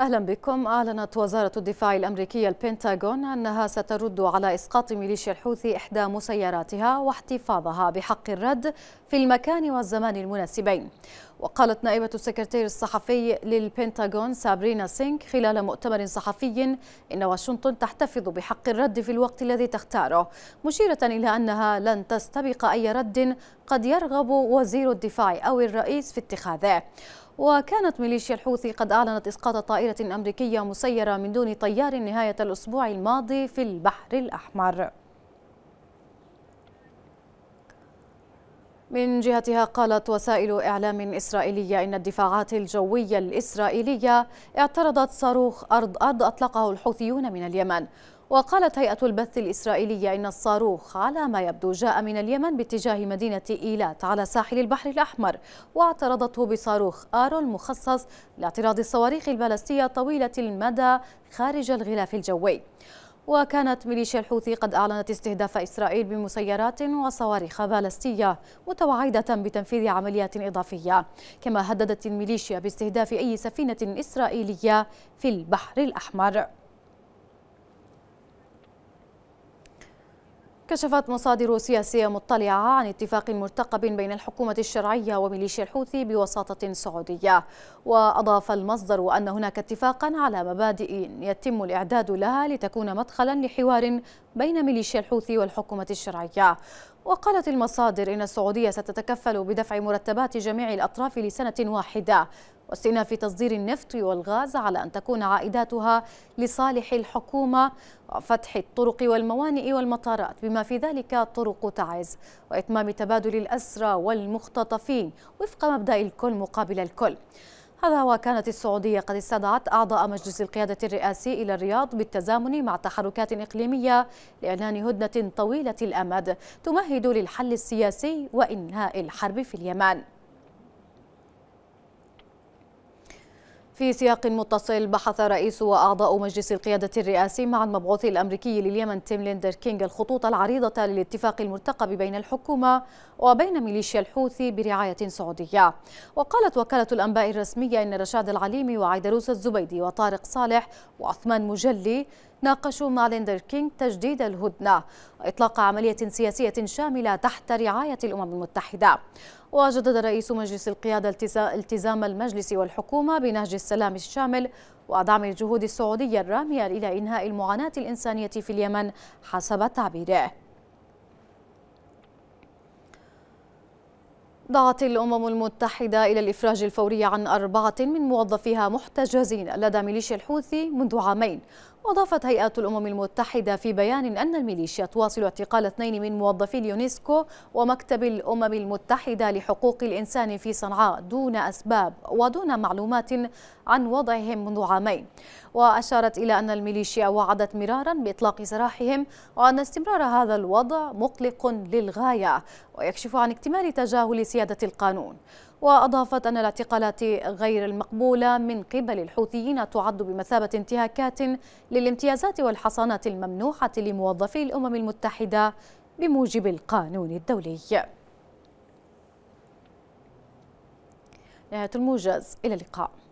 أهلا بكم أعلنت وزارة الدفاع الأمريكية البنتاغون أنها سترد على إسقاط ميليشيا الحوثي إحدى مسيراتها واحتفاظها بحق الرد في المكان والزمان المناسبين وقالت نائبة السكرتير الصحفي للبنتاغون سابرينا سينك خلال مؤتمر صحفي إن واشنطن تحتفظ بحق الرد في الوقت الذي تختاره مشيرة إلى أنها لن تستبق أي رد قد يرغب وزير الدفاع أو الرئيس في اتخاذه وكانت ميليشيا الحوثي قد أعلنت إسقاط طائرة أمريكية مسيرة من دون طيار نهاية الأسبوع الماضي في البحر الأحمر من جهتها قالت وسائل إعلام إسرائيلية إن الدفاعات الجوية الإسرائيلية اعترضت صاروخ أرض أرض أطلقه الحوثيون من اليمن وقالت هيئة البث الإسرائيلية إن الصاروخ على ما يبدو جاء من اليمن باتجاه مدينة إيلات على ساحل البحر الأحمر واعترضته بصاروخ آرو المخصص لاعتراض الصواريخ البالستية طويلة المدى خارج الغلاف الجوي وكانت ميليشيا الحوثي قد أعلنت استهداف إسرائيل بمسيرات وصواريخ بالستية متوعدة بتنفيذ عمليات إضافية كما هددت الميليشيا باستهداف أي سفينة إسرائيلية في البحر الأحمر كشفت مصادر سياسية مطلعة عن اتفاق مرتقب بين الحكومة الشرعية وميليشيا الحوثي بوساطة سعودية وأضاف المصدر أن هناك اتفاقا على مبادئ يتم الإعداد لها لتكون مدخلا لحوار بين ميليشيا الحوثي والحكومة الشرعية وقالت المصادر إن السعودية ستتكفل بدفع مرتبات جميع الأطراف لسنة واحدة واستئناف تصدير النفط والغاز على أن تكون عائداتها لصالح الحكومة وفتح الطرق والموانئ والمطارات بما في ذلك طرق تعز وإتمام تبادل الأسرى والمختطفين وفق مبدأ الكل مقابل الكل هذا وكانت السعودية قد استدعت أعضاء مجلس القيادة الرئاسي إلى الرياض بالتزامن مع تحركات إقليمية لإعلان هدنة طويلة الأمد تمهد للحل السياسي وإنهاء الحرب في اليمن في سياق متصل بحث رئيس وأعضاء مجلس القيادة الرئاسي مع المبعوث الأمريكي لليمن تيم ليندر كينغ الخطوط العريضة للاتفاق المرتقب بين الحكومة وبين ميليشيا الحوثي برعاية سعودية وقالت وكالة الأنباء الرسمية إن رشاد العليمي وعيدروس الزبيدي وطارق صالح وعثمان مجلي ناقشوا مع ليندر كينغ تجديد الهدنة وإطلاق عملية سياسية شاملة تحت رعاية الأمم المتحدة وجدد رئيس مجلس القيادة التزام المجلس والحكومة بنهج السلام الشامل ودعم الجهود السعودية الرامية إلى إنهاء المعاناة الإنسانية في اليمن حسب تعبيره دعت الأمم المتحدة إلى الإفراج الفوري عن أربعة من موظفيها محتجزين لدى ميليشيا الحوثي منذ عامين وأضافت هيئة الأمم المتحدة في بيان أن الميليشيا تواصل اعتقال اثنين من موظفي اليونسكو ومكتب الأمم المتحدة لحقوق الإنسان في صنعاء دون أسباب ودون معلومات عن وضعهم منذ عامين وأشارت إلى أن الميليشيا وعدت مرارا بإطلاق سراحهم وأن استمرار هذا الوضع مقلق للغاية ويكشف عن اكتمال تجاهل سيادة القانون وأضافت أن الاعتقالات غير المقبولة من قبل الحوثيين تعد بمثابة انتهاكات للامتيازات والحصانات الممنوحة لموظفي الأمم المتحدة بموجب القانون الدولي نهاية الموجز إلى اللقاء